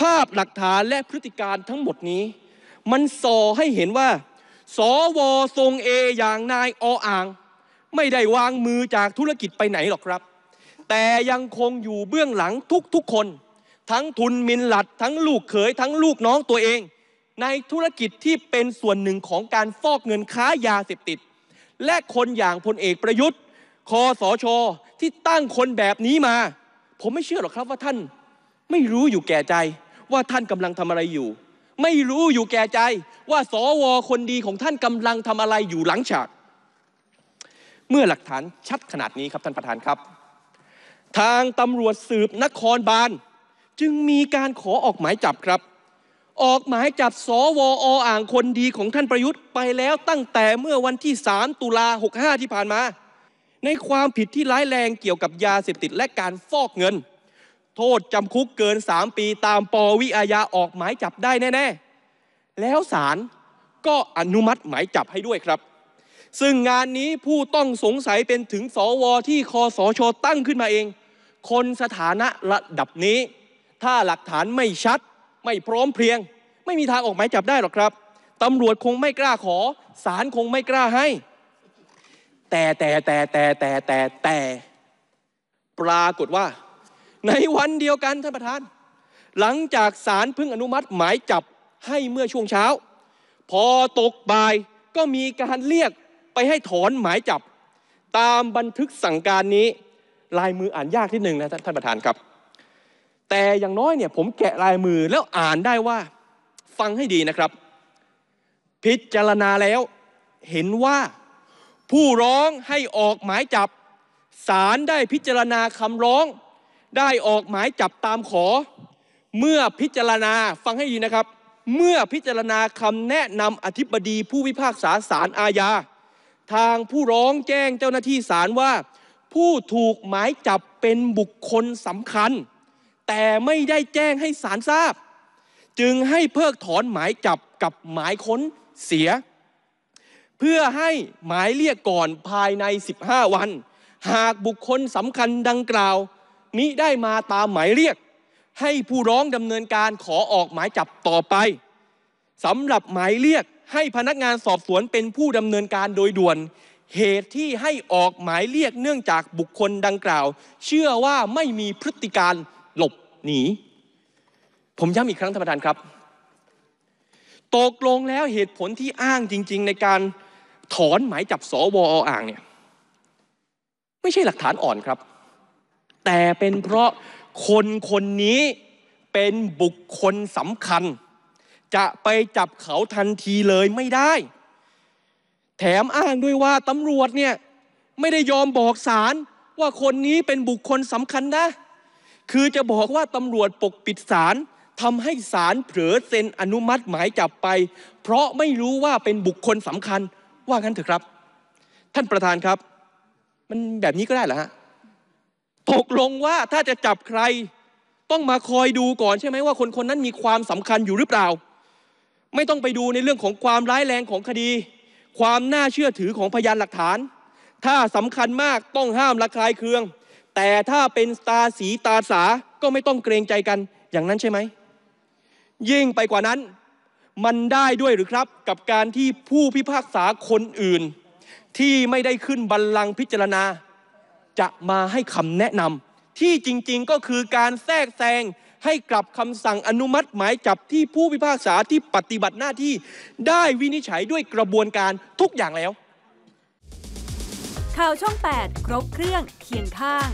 ภาพหลักฐานและพฤติการทั้งหมดนี้ มันส่อให้เห็นว่า สวทรงเอ อย่างนายออ่าง ไม่ได้วางมือจากธุรกิจไปไหนหรอกครับ แต่ยังคงอยู่เบื้องหลังทุกๆคน ทั้งทุนมินหลัดทั้งลูกเขย ทั้งลูกน้องตัวเอง ในธุรกิจที่เป็นส่วนหนึ่งของการฟอกเงินค้ายาเสพติด และคนอย่างพลเอกประยุทธ์คอสอชอที่ตั้งคนแบบนี้มา ผมไม่เชื่อหรอกครับว่าท่านไม่รู้อยู่แก่ใจว่าท่านกำลังทำอะไรอยู่ ไม่รู้อยู่แก่ใจว่าสวคนดีของท่านกำลังทำอะไรอยู่หลังฉากเมื่อหลักฐานชัดขนาดนี้ครับท่านประธานครับ ทางตำรวจสืบนครบาล จึงมีการขอออกหมายจับครับ ออกหมายจับสวออ่างคนดีของท่านประยุทธ์ไปแล้วตั้งแต่เมื่อวันที่ 3 ตุลา 65 ที่ผ่านมา ในความผิดที่ร้ายแรงเกี่ยวกับยาเสพติดและการฟอกเงินโทษจำคุกเกิน 3 ปีตามปวิอาญาออกหมายจับได้แน่ ๆ แล้วศาลก็อนุมัติหมายจับให้ด้วยครับ ซึ่งงานนี้ผู้ต้องสงสัยเป็นถึงสวที่คอสชตั้งขึ้นมาเอง คนสถานะระดับนี้ ถ้าหลักฐานไม่ชัดไม่พร้อมเพรียง ไม่มีทางออกหมายจับได้หรอกครับตำรวจคงไม่กล้าขอศาลคงไม่กล้าให้ แต่แต่แต่แต่แต่แต่แต่ปรากฏว่าในวันเดียวกันท่านประธาน หลังจากศาลเพิ่งอนุมัติหมายจับให้เมื่อช่วงเช้า พอตกบ่ายก็มีการเรียกไปให้ถอนหมายจับ ตามบันทึกสั่งการนี้ ลายมืออ่านยากที่หนึ่งนะ ท่านประธานครับ แต่อย่างน้อยเนี่ยผมแกะลายมือแล้วอ่านได้ว่าฟังให้ดีนะครับ พิจารณาแล้วเห็นว่าผู้ร้องให้ออกหมายจับศาลได้พิจารณาคำร้องได้ออกหมายจับตามขอ เมื่อพิจารณาฟังให้ดีนะครับ เมื่อพิจารณาคำแนะนำอธิบดีผู้พิพากษาศาลอาญา ทางผู้ร้องแจ้งเจ้าหน้าที่ศาลว่า ผู้ถูกหมายจับเป็นบุคคลสำคัญ แต่ไม่ได้แจ้งให้ศาลทราบ จึงให้เพิกถอนหมายจับกับหมายค้นเสีย เพื่อให้หมายเรียกก่อนภายใน 15 วัน หากบุคคลสำคัญดังกล่าวมิได้มาตามหมายเรียก ให้ผู้ร้องดำเนินการขอออกหมายจับต่อไปสำหรับหมายเรียก ให้พนักงานสอบสวนเป็นผู้ดำเนินการโดยด่วน เหตุที่ให้ออกหมายเรียกเนื่องจากบุคคลดังกล่าว เชื่อว่าไม่มีพฤติการหลบหนี ผมย้ำอีกครั้งท่านประธานครับ ตกลงแล้วเหตุผลที่อ้างจริง ๆในการถอนหมายจับสวออ่างเนี่ยไม่ใช่หลักฐานอ่อนครับแต่เป็นเพราะคนคนนี้เป็นบุคคลสำคัญ จะไปจับเขาทันทีเลยไม่ได้ แถมอ้างด้วยว่าตำรวจเนี่ยไม่ได้ยอมบอกศาลว่าคนนี้เป็นบุคคลสำคัญนะ คือจะบอกว่าตำรวจปกปิดสารทำให้สารเผลอเซ็นอนุมัติหมายจับไป เพราะไม่รู้ว่าเป็นบุคคลสำคัญว่ากันเถอะครับ ท่านประธานครับ มันแบบนี้ก็ได้เหรอฮะตกลงว่าถ้าจะจับใคร ต้องมาคอยดูก่อนใช่ไหมว่าคนคนนั้นมีความสำคัญอยู่หรือเปล่า ไม่ต้องไปดูในเรื่องของความร้ายแรงของคดี ความน่าเชื่อถือของพยานหลักฐาน ถ้าสำคัญมากต้องห้ามละคลายเครือง แต่ถ้าเป็นตาสีตาสาก็ไม่ต้องเกรงใจกันอย่างนั้นใช่ไหมยิ่งไปกว่านั้นมันได้ด้วยหรือครับ กับการที่ผู้พิพากษาคนอื่น ที่ไม่ได้ขึ้นบัลลังก์พิจารณาจะมาให้คำแนะนำที่จริงๆ ก็คือการแทรกแซง ให้กลับคำสั่งอนุมัติหมายจับ ที่ผู้พิพากษาที่ปฏิบัติหน้าที่ได้วินิจฉัยด้วยกระบวนการทุกอย่างแล้ว ข่าวช่อง8 ครบเครื่องเคียงข้าง